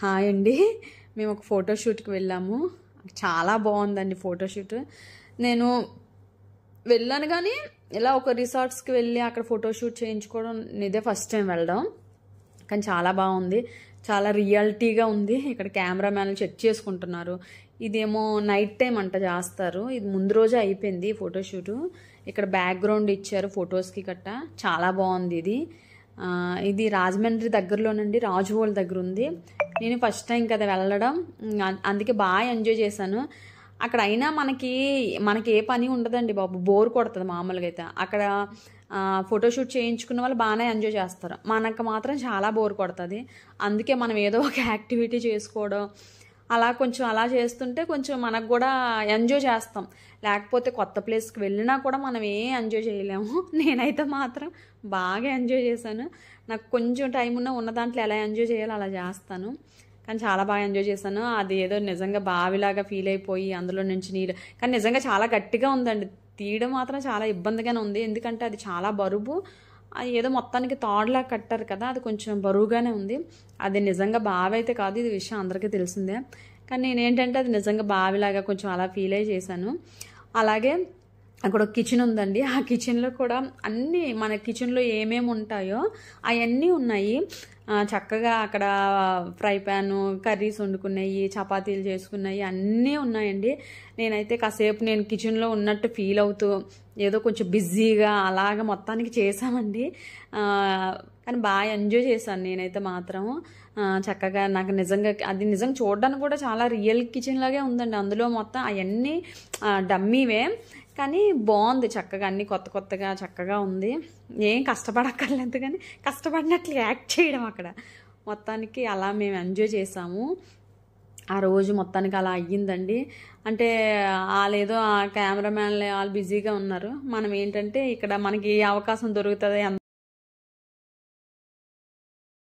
hi అండి మేము ఒక ఫోటోషూట్కి వెళ్ళాము చాలా బాగుందండి ఫోటోషూట్ నేను వెళ్ళాను కానీ ఇలా ఒక రిసార్ట్స్కి వెళ్ళి అక్కడ ఫోటోషూట్ చేయించుకోవడం ఇదే ఫస్ట్ టైం వెళ్ళడం కానీ చాలా బాగుంది చాలా రియాలిటీగా ఉంది ఇక్కడ కెమెరామ్యాన్లు చెక్ చేసుకుంటున్నారు ఇదేమో నైట్ టైం అంట చేస్తారు ఇది ముందు రోజే అయిపోయింది ఫోటోషూటు ఇక్కడ బ్యాక్గ్రౌండ్ ఇచ్చారు ఫొటోస్కి గట్ట చాలా బాగుంది ఇది ఇది రాజమండ్రి దగ్గరలోనండి రాజువోల్ దగ్గర ఉంది నేను ఫస్ట్ టైం కదా వెళ్ళడం అందుకే బాగా ఎంజాయ్ చేశాను అక్కడ అయినా మనకి మనకి ఏ పని ఉండదండి బాబు బోర్ కొడుతుంది మామూలుగా అయితే అక్కడ ఫోటోషూట్ చేయించుకున్న వాళ్ళు బాగానే ఎంజాయ్ చేస్తారు మనకు మాత్రం చాలా బోర్ కొడుతుంది అందుకే మనం ఏదో ఒక యాక్టివిటీ చేసుకోవడం అలా కొంచెం అలా చేస్తుంటే కొంచెం మనకు కూడా ఎంజాయ్ చేస్తాం లేకపోతే కొత్త ప్లేస్కి వెళ్ళినా కూడా మనం ఏం ఎంజాయ్ చేయలేము నేనైతే మాత్రం బాగా ఎంజాయ్ చేశాను నాకు కొంచెం టైం ఉన్న ఉన్న దాంట్లో ఎలా ఎంజాయ్ చేయాలో అలా చేస్తాను కానీ చాలా బాగా ఎంజాయ్ చేశాను అది ఏదో నిజంగా బావిలాగా ఫీల్ అయిపోయి అందులో నుంచి నీళ్ళు కానీ నిజంగా చాలా గట్టిగా ఉందండి తీయడం మాత్రం చాలా ఇబ్బందిగానే ఉంది ఎందుకంటే అది చాలా బరువు ఏదో మొత్తానికి తాడులా కట్టారు కదా అది కొంచెం బరువుగానే ఉంది అది నిజంగా బావైతే కాదు ఇది విషయం అందరికీ తెలిసిందే కానీ నేనేంటంటే అది నిజంగా బావిలాగా కొంచెం అలా ఫీల్ అయ్యి చేశాను అలాగే అక్కడ ఒక కిచెన్ ఉందండి ఆ కిచెన్లో కూడా అన్నీ మన కిచెన్లో ఏమేమి ఉంటాయో అవన్నీ ఉన్నాయి చక్కగా అక్కడ ఫ్రై ప్యాన్ కర్రీస్ వండుకున్నాయి చపాతీలు చేసుకున్నాయి అన్నీ ఉన్నాయండి నేనైతే కాసేపు నేను కిచెన్లో ఉన్నట్టు ఫీల్ అవుతూ ఏదో కొంచెం బిజీగా అలాగ మొత్తానికి చేసామండి కానీ బాగా ఎంజాయ్ చేశాను నేనైతే మాత్రం చక్కగా నాకు నిజంగా అది నిజంగా చూడడానికి కూడా చాలా రియల్ కిచెన్ లాగే ఉందండి అందులో మొత్తం అవన్నీ డమ్మీవే కానీ బాగుంది చక్కగా అన్ని కొత్త కొత్తగా చక్కగా ఉంది ఏం కష్టపడక్కర్లేదు కానీ కష్టపడినట్లు యాక్ట్ చేయడం అక్కడ మొత్తానికి అలా మేము ఎంజాయ్ చేసాము ఆ రోజు మొత్తానికి అలా అయ్యిందండి అంటే వాళ్ళేదో ఆ కెమెరామ్యాన్లు వాళ్ళు బిజీగా ఉన్నారు మనం ఏంటంటే ఇక్కడ మనకి అవకాశం దొరుకుతుంది